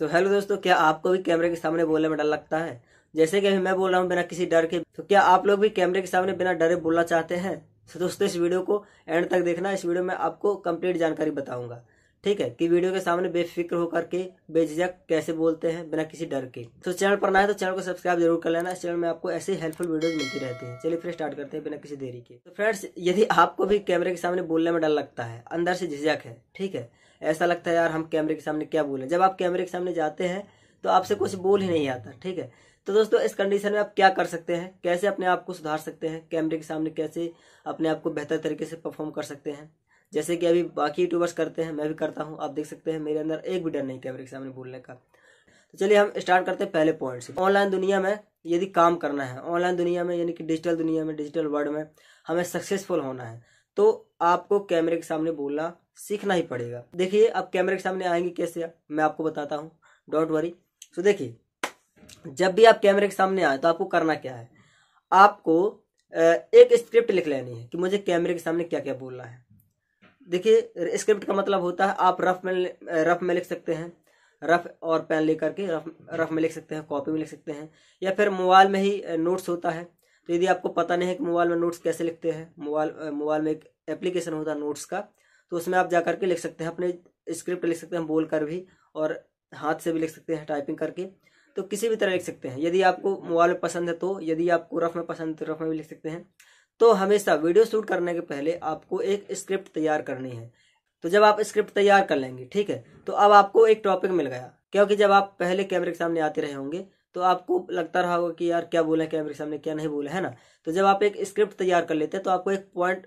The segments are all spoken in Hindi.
तो हेलो दोस्तों क्या आपको भी कैमरे के सामने बोलने में डर लगता है जैसे कि अभी मैं बोल रहा हूँ बिना किसी डर के तो क्या आप लोग भी कैमरे के सामने बिना डरे बोलना चाहते हैं तो दोस्तों इस वीडियो को एंड तक देखना इस वीडियो में आपको कंप्लीट जानकारी बताऊंगा ठीक है कि वीडियो के सामने बेफिक्र होकर के बेझिझक कैसे बोलते हैं बिना किसी डर के तो चैनल पर ना है तो चैनल को सब्सक्राइब जरूर कर लेना इस चैनल में आपको ऐसे हेल्पफुल वीडियोस मिलती रहती हैं चलिए फिर स्टार्ट करते हैं बिना किसी देरी के तो फ्रेंड्स यदि आपको भी कैमरे के सामने बोलने में डर लगता है अंदर से झिझक है ठीक है ऐसा लगता है यार हम कैमरे के सामने क्या बोले जब आप कैमरे के सामने जाते हैं तो आपसे कुछ बोल ही नहीं आता ठीक है तो दोस्तों इस कंडीशन में आप क्या कर सकते हैं कैसे अपने आप को सुधार सकते हैं कैमरे के सामने कैसे अपने आप को बेहतर तरीके से परफॉर्म कर सकते हैं जैसे कि अभी बाकी यूट्यूबर्स करते हैं मैं भी करता हूँ आप देख सकते हैं मेरे अंदर एक भी डर नहीं कैमरे के सामने बोलने का तो चलिए हम स्टार्ट करते हैं पहले पॉइंट से ऑनलाइन दुनिया में यदि काम करना है ऑनलाइन दुनिया में यानी कि डिजिटल दुनिया में डिजिटल वर्ल्ड में हमें सक्सेसफुल होना है तो आपको कैमरे के सामने बोलना सीखना ही पड़ेगा देखिए आप कैमरे के सामने आएंगे कैसे मैं आपको बताता हूँ डोंट वरी तो देखिए जब भी आप कैमरे के सामने आए तो आपको करना क्या है आपको एक स्क्रिप्ट लिख लेनी है कि मुझे कैमरे के सामने क्या क्या बोलना है देखिए स्क्रिप्ट का मतलब होता है आप रफ में रफ में लिख सकते हैं रफ और पेन लेकर के रफ रफ में लिख सकते हैं कॉपी में लिख सकते हैं या फिर मोबाइल में ही नोट्स होता है तो यदि आपको पता नहीं है कि मोबाइल में नोट्स कैसे लिखते हैं मोबाइल मोबाइल में एक एप्लीकेशन होता है नोट्स का तो उसमें आप जा करके लिख सकते हैं अपने स्क्रिप्ट लिख सकते हैं बोल कर भी और हाथ से भी लिख सकते हैं टाइपिंग करके तो किसी भी तरह लिख सकते हैं यदि आपको मोबाइल में पसंद है तो यदि आपको रफ में पसंद है तो रफ में भी लिख सकते हैं तो हमेशा वीडियो शूट करने के पहले आपको एक स्क्रिप्ट तैयार करनी है तो जब आप स्क्रिप्ट तैयार कर लेंगे ठीक है तो अब आपको एक टॉपिक मिल गया क्योंकि जब आप पहले कैमरे के सामने आते रहे होंगे तो आपको लगता रहा होगा कि यार क्या बोले कैमरे के सामने क्या नहीं बोले है ना तो जब आप एक स्क्रिप्ट तैयार कर लेते हैं तो आपको एक पॉइंट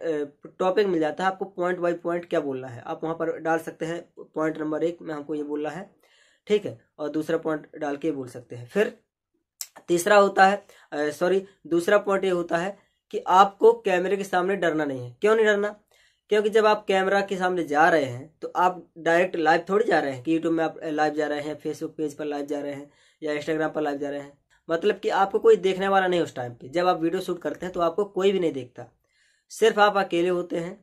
टॉपिक मिल जाता है आपको पॉइंट बाई पॉइंट क्या बोलना है आप वहाँ पर डाल सकते हैं पॉइंट नंबर एक में हमको ये बोलना है ठीक है और दूसरा पॉइंट डाल के बोल सकते हैं फिर तीसरा होता है सॉरी दूसरा पॉइंट ये होता है कि आपको कैमरे के सामने डरना नहीं है क्यों नहीं डरना क्योंकि जब आप कैमरा के सामने जा रहे हैं तो आप डायरेक्ट लाइव थोड़ी जा रहे हैं कि यूट्यूब में आप लाइव जा रहे हैं फेसबुक पेज पर लाइव जा रहे हैं या इंस्टाग्राम पर लाइव जा रहे हैं मतलब कि आपको कोई देखने वाला नहीं उस टाइम पे जब आप वीडियो शूट करते हैं तो आपको कोई भी नहीं देखता सिर्फ आप अकेले होते हैं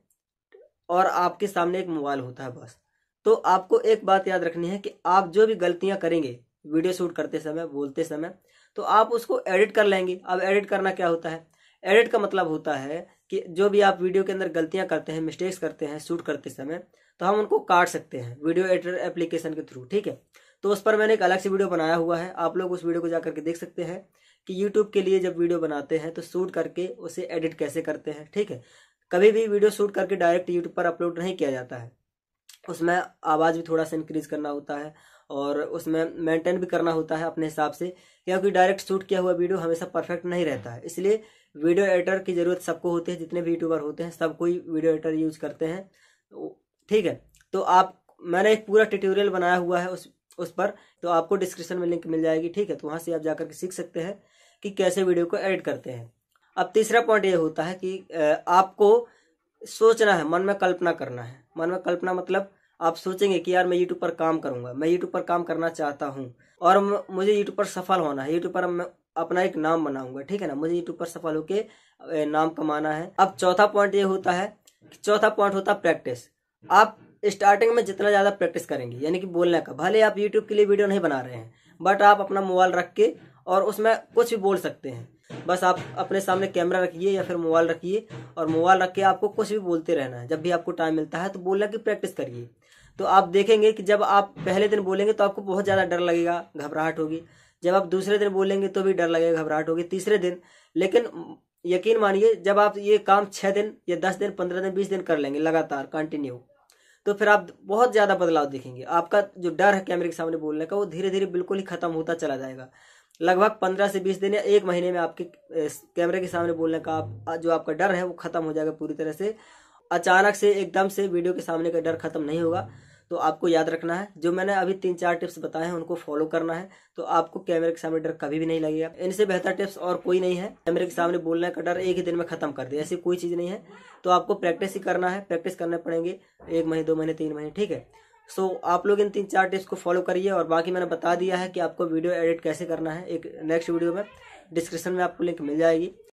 और आपके सामने एक मोबाइल होता है बस तो आपको एक बात याद रखनी है कि आप जो भी गलतियां करेंगे वीडियो शूट करते समय बोलते समय तो आप उसको एडिट कर लेंगे अब एडिट करना क्या होता है एडिट का मतलब होता है कि जो भी आप वीडियो के अंदर गलतियां करते हैं मिस्टेक्स करते हैं शूट करते समय तो हम उनको काट सकते हैं वीडियो एडिटर एप्लीकेशन के थ्रू ठीक है तो उस पर मैंने एक अलग से वीडियो बनाया हुआ है आप लोग उस वीडियो को जा करके देख सकते हैं कि यूट्यूब के लिए जब वीडियो बनाते हैं तो शूट करके उसे एडिट कैसे करते हैं ठीक है कभी भी वीडियो शूट करके डायरेक्ट यूट्यूब पर अपलोड नहीं किया जाता है उसमें आवाज़ भी थोड़ा सा इंक्रीज करना होता है और उसमें मेंटेन भी करना होता है अपने हिसाब से क्योंकि डायरेक्ट शूट किया हुआ वीडियो हमेशा परफेक्ट नहीं रहता है इसलिए वीडियो एडिटर की ज़रूरत सबको होती है जितने भी यूट्यूबर होते हैं सब कोई वीडियो एडिटर यूज करते हैं तो ठीक है तो आप मैंने एक पूरा ट्यूटोरियल बनाया हुआ है उस उस पर तो आपको डिस्क्रिप्शन में लिंक मिल जाएगी ठीक है तो वहाँ से आप जाकर के सीख सकते हैं कि कैसे वीडियो को एडिट करते हैं अब तीसरा पॉइंट ये होता है कि आपको सोचना है मन में कल्पना करना है मन में कल्पना मतलब आप सोचेंगे कि यार मैं यूट्यूब पर काम करूंगा मैं यूट्यूब पर काम करना चाहता हूँ और मुझे यूट्यूब पर सफल होना है यूट्यूब पर मैं अपना एक नाम बनाऊंगा ठीक है ना मुझे यूट्यूब पर सफल होके नाम कमाना है अब चौथा पॉइंट ये होता है चौथा पॉइंट होता है प्रैक्टिस आप स्टार्टिंग में जितना ज़्यादा प्रैक्टिस करेंगे यानी कि बोलने का भले आप यूट्यूब के लिए वीडियो नहीं बना रहे हैं बट आप अपना मोबाइल रख के और उसमें कुछ भी बोल सकते हैं बस आप अपने सामने कैमरा रखिए या फिर मोबाइल रखिए और मोबाइल रख के आपको कुछ भी बोलते रहना है जब भी आपको टाइम मिलता है तो बोलना की प्रैक्टिस करिए तो आप देखेंगे कि जब आप पहले दिन बोलेंगे तो आपको बहुत ज़्यादा डर लगेगा घबराहट होगी जब आप दूसरे दिन बोलेंगे तो भी डर लगेगा घबराहट होगी तीसरे दिन लेकिन यकीन मानिए जब आप ये काम छह दिन या दस दिन पंद्रह दिन बीस दिन कर लेंगे लगातार कंटिन्यू तो फिर आप बहुत ज़्यादा बदलाव देखेंगे आपका जो डर है कैमरे के सामने बोलने का वो धीरे धीरे बिल्कुल ही खत्म होता चला जाएगा लगभग पंद्रह से बीस दिन या एक महीने में आपके कैमरे के सामने बोलने का आप जो आपका डर है वो खत्म हो जाएगा पूरी तरह से अचानक से एकदम से वीडियो के सामने का डर खत्म नहीं होगा तो आपको याद रखना है जो मैंने अभी तीन चार टिप्स बताए हैं उनको फॉलो करना है तो आपको कैमरे के सामने डर कभी भी नहीं लगेगा इनसे बेहतर टिप्स और कोई नहीं है कैमरे के सामने बोलने का डर एक ही दिन में खत्म कर दे ऐसी कोई चीज़ नहीं है तो आपको प्रैक्टिस ही करना है प्रैक्टिस करने पड़ेंगे एक महीने दो महीने तीन महीने ठीक है सो so, आप लोग इन तीन चार टिप्स को फॉलो करिए और बाकी मैंने बता दिया है कि आपको वीडियो एडिट कैसे करना है एक नेक्स्ट वीडियो में डिस्क्रिप्शन में आपको लिंक मिल जाएगी